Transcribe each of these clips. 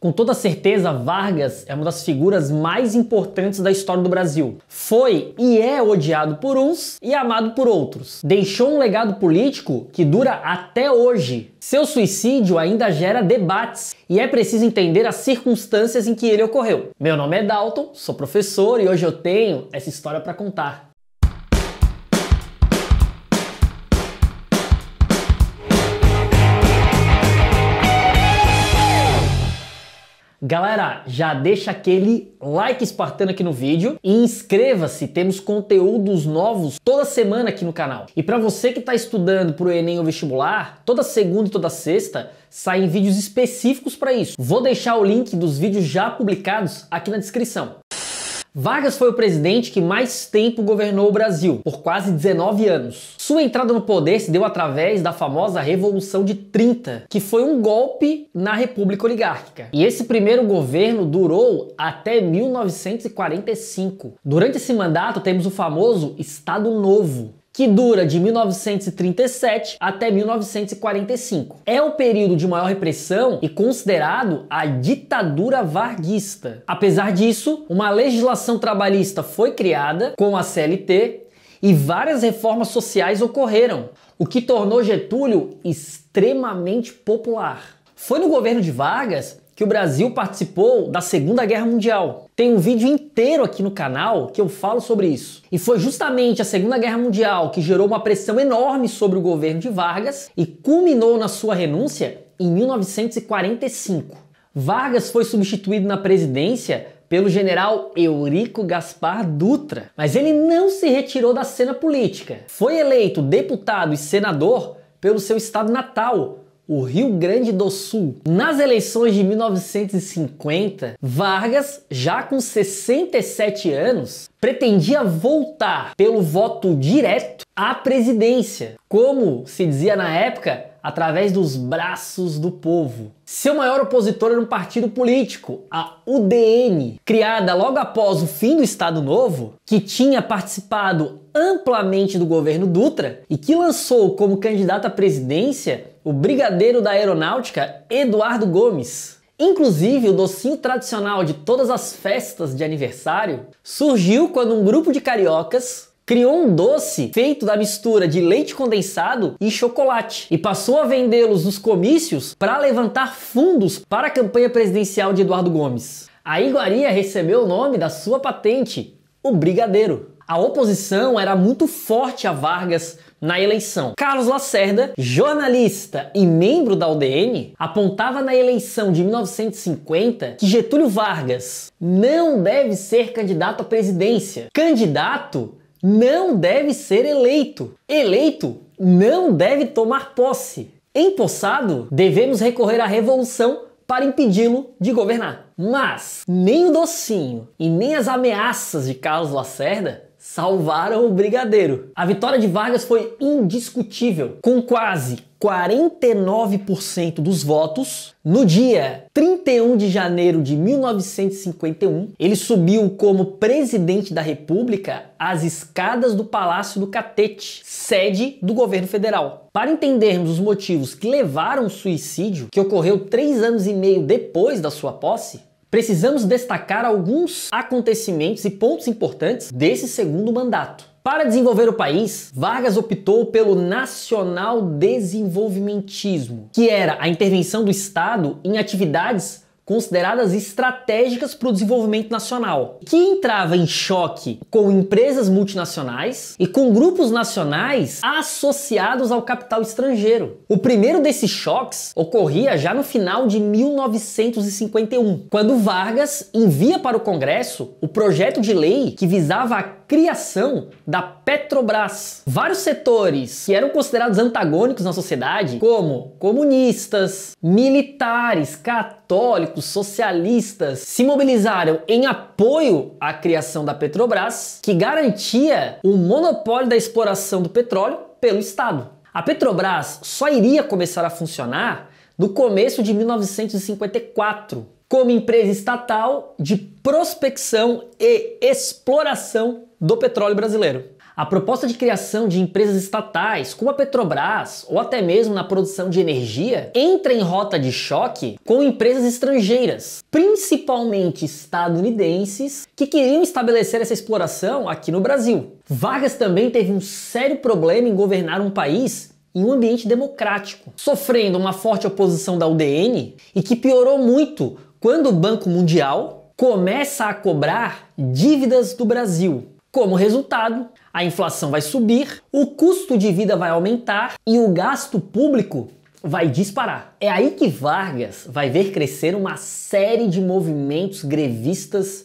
Com toda certeza, Vargas é uma das figuras mais importantes da história do Brasil. Foi e é odiado por uns e amado por outros. Deixou um legado político que dura até hoje. Seu suicídio ainda gera debates e é preciso entender as circunstâncias em que ele ocorreu. Meu nome é Dalton, sou professor e hoje eu tenho essa história para contar. Galera, já deixa aquele like espartano aqui no vídeo e inscreva-se, temos conteúdos novos toda semana aqui no canal. E para você que está estudando para o Enem ou vestibular, toda segunda e toda sexta saem vídeos específicos para isso. Vou deixar o link dos vídeos já publicados aqui na descrição. Vargas foi o presidente que mais tempo governou o Brasil, por quase 19 anos. Sua entrada no poder se deu através da famosa Revolução de 30, que foi um golpe na República Oligárquica. E esse primeiro governo durou até 1945. Durante esse mandato, temos o famoso Estado Novo, que dura de 1937 até 1945. É o período de maior repressão e considerado a ditadura varguista. Apesar disso, uma legislação trabalhista foi criada com a CLT e várias reformas sociais ocorreram, o que tornou Getúlio extremamente popular. Foi no governo de Vargas que o Brasil participou da Segunda Guerra Mundial. Tem um vídeo inteiro aqui no canal que eu falo sobre isso. E foi justamente a Segunda Guerra Mundial que gerou uma pressão enorme sobre o governo de Vargas e culminou na sua renúncia em 1945. Vargas foi substituído na presidência pelo general Eurico Gaspar Dutra, mas ele não se retirou da cena política. Foi eleito deputado e senador pelo seu estado natal, o Rio Grande do Sul. Nas eleições de 1950, Vargas, já com 67 anos, pretendia voltar pelo voto direto à presidência, como se dizia na época, através dos braços do povo. Seu maior opositor era um partido político, a UDN, criada logo após o fim do Estado Novo, que tinha participado amplamente do governo Dutra e que lançou como candidato à presidência o brigadeiro da aeronáutica Eduardo Gomes. Inclusive, o docinho tradicional de todas as festas de aniversário surgiu quando um grupo de cariocas criou um doce feito da mistura de leite condensado e chocolate e passou a vendê-los nos comícios para levantar fundos para a campanha presidencial de Eduardo Gomes. A iguaria recebeu o nome da sua patente, o Brigadeiro. A oposição era muito forte a Vargas na eleição. Carlos Lacerda, jornalista e membro da UDN, apontava na eleição de 1950 que Getúlio Vargas não deve ser candidato à presidência. Candidato não deve ser eleito. Eleito não deve tomar posse. Empossado, devemos recorrer à revolução para impedi-lo de governar. Mas nem o docinho e nem as ameaças de Carlos Lacerda salvaram o Brigadeiro. A vitória de Vargas foi indiscutível, com quase 49% dos votos. No dia 31 de janeiro de 1951, ele subiu como presidente da República às escadas do Palácio do Catete, sede do governo federal. Para entendermos os motivos que levaram o suicídio, que ocorreu três anos e meio depois da sua posse, precisamos destacar alguns acontecimentos e pontos importantes desse segundo mandato. Para desenvolver o país, Vargas optou pelo nacional desenvolvimentismo, que era a intervenção do Estado em atividades consideradas estratégicas para o desenvolvimento nacional, que entrava em choque com empresas multinacionais e com grupos nacionais associados ao capital estrangeiro. O primeiro desses choques ocorria já no final de 1951, quando Vargas envia para o Congresso o projeto de lei que visava a criação da Petrobras. Vários setores que eram considerados antagônicos na sociedade, como comunistas, militares, católicos, católicos, socialistas se mobilizaram em apoio à criação da Petrobras, que garantia o monopólio da exploração do petróleo pelo Estado. A Petrobras só iria começar a funcionar no começo de 1954, como empresa estatal de prospecção e exploração do petróleo brasileiro. A proposta de criação de empresas estatais, como a Petrobras, ou até mesmo na produção de energia, entra em rota de choque com empresas estrangeiras, principalmente estadunidenses, que queriam estabelecer essa exploração aqui no Brasil. Vargas também teve um sério problema em governar um país em um ambiente democrático, sofrendo uma forte oposição da UDN e que piorou muito quando o Banco Mundial começa a cobrar dívidas do Brasil como resultado, a inflação vai subir, o custo de vida vai aumentar e o gasto público vai disparar. É aí que Vargas vai ver crescer uma série de movimentos grevistas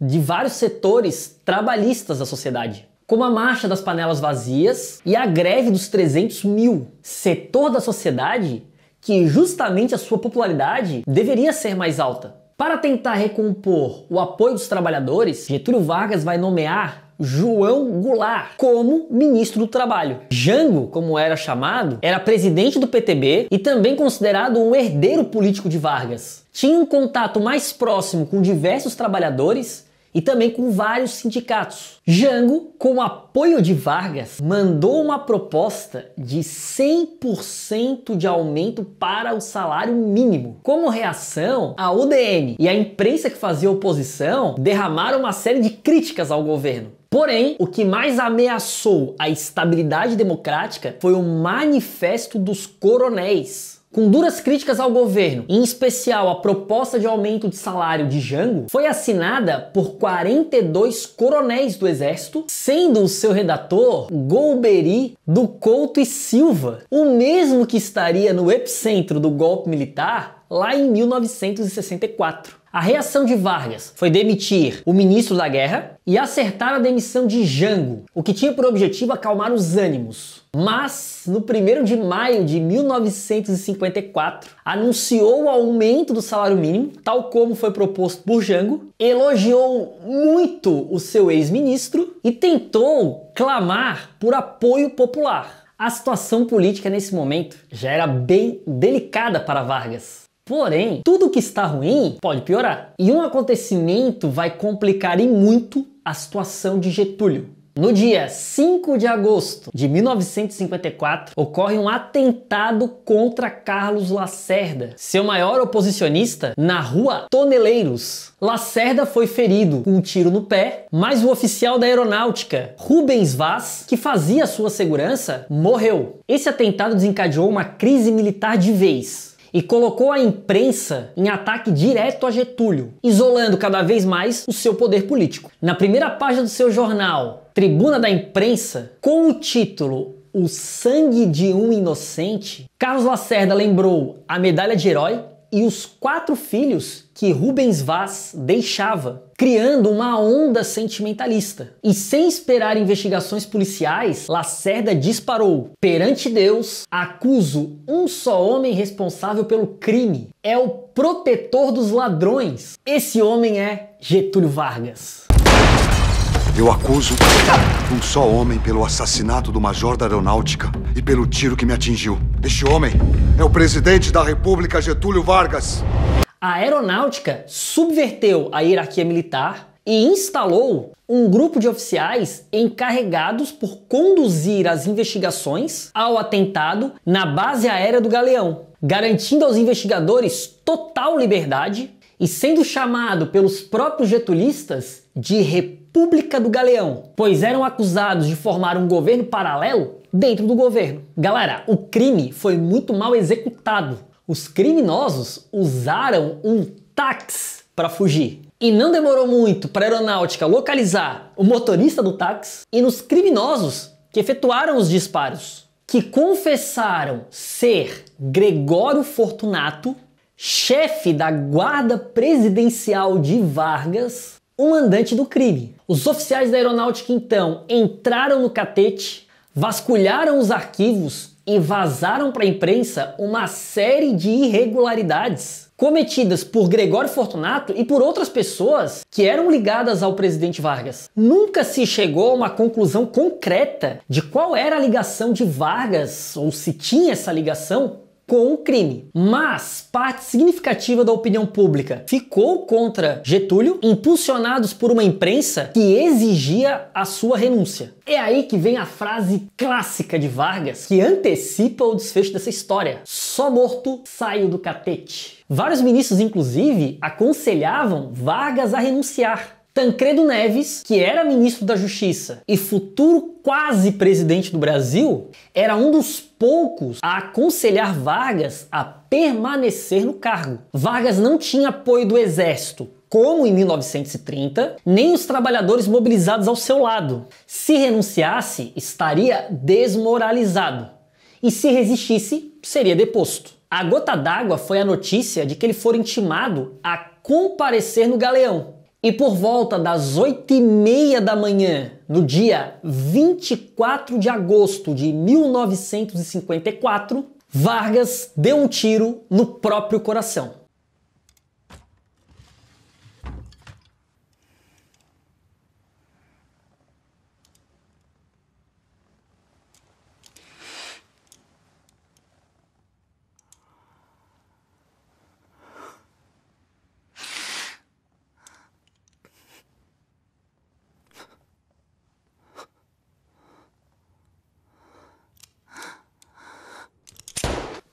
de vários setores trabalhistas da sociedade, como a marcha das panelas vazias e a greve dos 300 mil, setor da sociedade que justamente a sua popularidade deveria ser mais alta. Para tentar recompor o apoio dos trabalhadores, Getúlio Vargas vai nomear João Goulart como ministro do Trabalho. Jango, como era chamado, era presidente do PTB e também considerado um herdeiro político de Vargas. Tinha um contato mais próximo com diversos trabalhadores e também com vários sindicatos. Jango, com o apoio de Vargas, mandou uma proposta de 100% de aumento para o salário mínimo. Como reação, a UDN e a imprensa que fazia oposição derramaram uma série de críticas ao governo. Porém, o que mais ameaçou a estabilidade democrática foi o Manifesto dos Coronéis, com duras críticas ao governo, em especial a proposta de aumento de salário de Jango, foi assinada por 42 coronéis do Exército, sendo o seu redator Golbery do Couto e Silva, o mesmo que estaria no epicentro do golpe militar lá em 1964. A reação de Vargas foi demitir o ministro da guerra e acertar a demissão de Jango, o que tinha por objetivo acalmar os ânimos. Mas, no 1 de maio de 1954, anunciou o aumento do salário mínimo, tal como foi proposto por Jango, elogiou muito o seu ex-ministro e tentou clamar por apoio popular. A situação política nesse momento já era bem delicada para Vargas. Porém, tudo que está ruim pode piorar. E um acontecimento vai complicar e muito a situação de Getúlio. No dia 5 de agosto de 1954, ocorre um atentado contra Carlos Lacerda, seu maior oposicionista, na rua Toneleiros. Lacerda foi ferido com um tiro no pé, mas o oficial da aeronáutica, Rubens Vaz, que fazia sua segurança, morreu. Esse atentado desencadeou uma crise militar de vez e colocou a imprensa em ataque direto a Getúlio, isolando cada vez mais o seu poder político. Na primeira página do seu jornal, Tribuna da Imprensa, com o título O Sangue de um Inocente, Carlos Lacerda lembrou a medalha de herói e os quatro filhos que Rubens Vaz deixava, criando uma onda sentimentalista. E sem esperar investigações policiais, Lacerda disparou: Perante Deus, acuso um só homem responsável pelo crime. É o protetor dos ladrões. Esse homem é Getúlio Vargas. Eu acuso um só homem pelo assassinato do major da aeronáutica e pelo tiro que me atingiu. Este homem é o presidente da República Getúlio Vargas. A aeronáutica subverteu a hierarquia militar e instalou um grupo de oficiais encarregados por conduzir as investigações ao atentado na base aérea do Galeão, garantindo aos investigadores total liberdade e sendo chamado pelos próprios getulistas de República pública do Galeão, pois eram acusados de formar um governo paralelo dentro do governo. Galera, o crime foi muito mal executado. Os criminosos usaram um táxi para fugir. E não demorou muito para a aeronáutica localizar o motorista do táxi e nos criminosos que efetuaram os disparos, que confessaram ser Gregório Fortunato, chefe da guarda presidencial de Vargas, o mandante do crime. Os oficiais da aeronáutica então entraram no catete, vasculharam os arquivos e vazaram para a imprensa uma série de irregularidades cometidas por Gregório Fortunato e por outras pessoas que eram ligadas ao presidente Vargas. Nunca se chegou a uma conclusão concreta de qual era a ligação de Vargas ou se tinha essa ligação com o crime. Mas parte significativa da opinião pública ficou contra Getúlio, impulsionados por uma imprensa que exigia a sua renúncia. É aí que vem a frase clássica de Vargas que antecipa o desfecho dessa história: só morto saio do catete. Vários ministros, inclusive, aconselhavam Vargas a renunciar. Tancredo Neves, que era ministro da Justiça e futuro quase presidente do Brasil, era um dos poucos a aconselhar Vargas a permanecer no cargo. Vargas não tinha apoio do exército, como em 1930, nem os trabalhadores mobilizados ao seu lado. Se renunciasse, estaria desmoralizado. E se resistisse, seria deposto. A gota d'água foi a notícia de que ele foi intimado a comparecer no galeão e por volta das 8 e meia da manhã, no dia 24 de agosto de 1954, Vargas deu um tiro no próprio coração.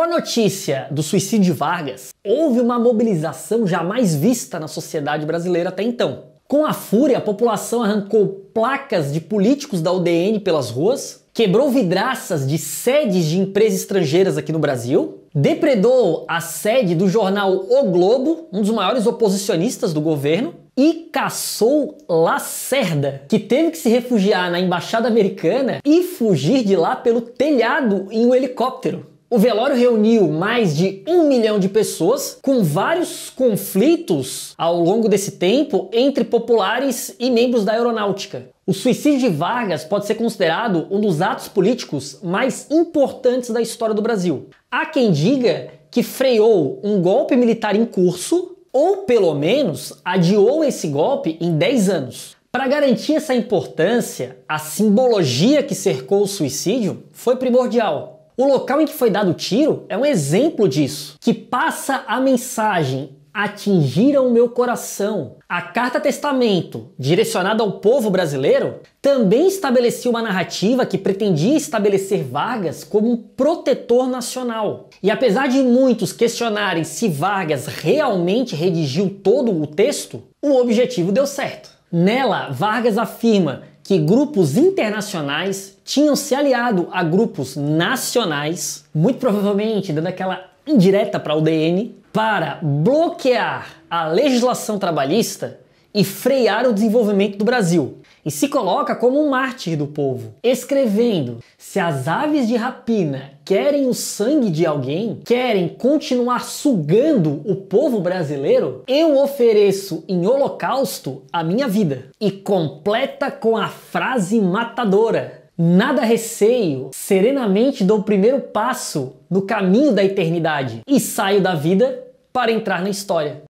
Com a notícia do suicídio de Vargas, houve uma mobilização jamais vista na sociedade brasileira até então. Com a fúria, a população arrancou placas de políticos da UDN pelas ruas, quebrou vidraças de sedes de empresas estrangeiras aqui no Brasil, depredou a sede do jornal O Globo, um dos maiores oposicionistas do governo, e caçou Lacerda, que teve que se refugiar na embaixada americana e fugir de lá pelo telhado em um helicóptero. O velório reuniu mais de um milhão de pessoas, com vários conflitos ao longo desse tempo entre populares e membros da aeronáutica. O suicídio de Vargas pode ser considerado um dos atos políticos mais importantes da história do Brasil. Há quem diga que freou um golpe militar em curso, ou pelo menos adiou esse golpe em 10 anos. Para garantir essa importância, a simbologia que cercou o suicídio foi primordial. O local em que foi dado o tiro é um exemplo disso, que passa a mensagem atingiram o meu coração. A carta testamento, direcionada ao povo brasileiro, também estabelecia uma narrativa que pretendia estabelecer Vargas como um protetor nacional. E apesar de muitos questionarem se Vargas realmente redigiu todo o texto, o objetivo deu certo. Nela, Vargas afirma que grupos internacionais tinham se aliado a grupos nacionais, muito provavelmente dando aquela indireta para o DN, para bloquear a legislação trabalhista e frear o desenvolvimento do Brasil. E se coloca como um mártir do povo, escrevendo: se as aves de rapina querem o sangue de alguém, querem continuar sugando o povo brasileiro, eu ofereço em holocausto a minha vida. E completa com a frase matadora: nada receio, serenamente dou o primeiro passo no caminho da eternidade e saio da vida para entrar na história.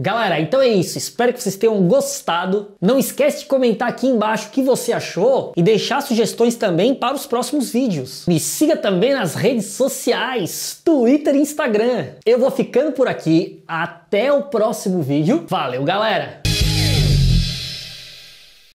Galera, então é isso. Espero que vocês tenham gostado. Não esquece de comentar aqui embaixo o que você achou e deixar sugestões também para os próximos vídeos. Me siga também nas redes sociais, Twitter e Instagram. Eu vou ficando por aqui. Até o próximo vídeo. Valeu, galera!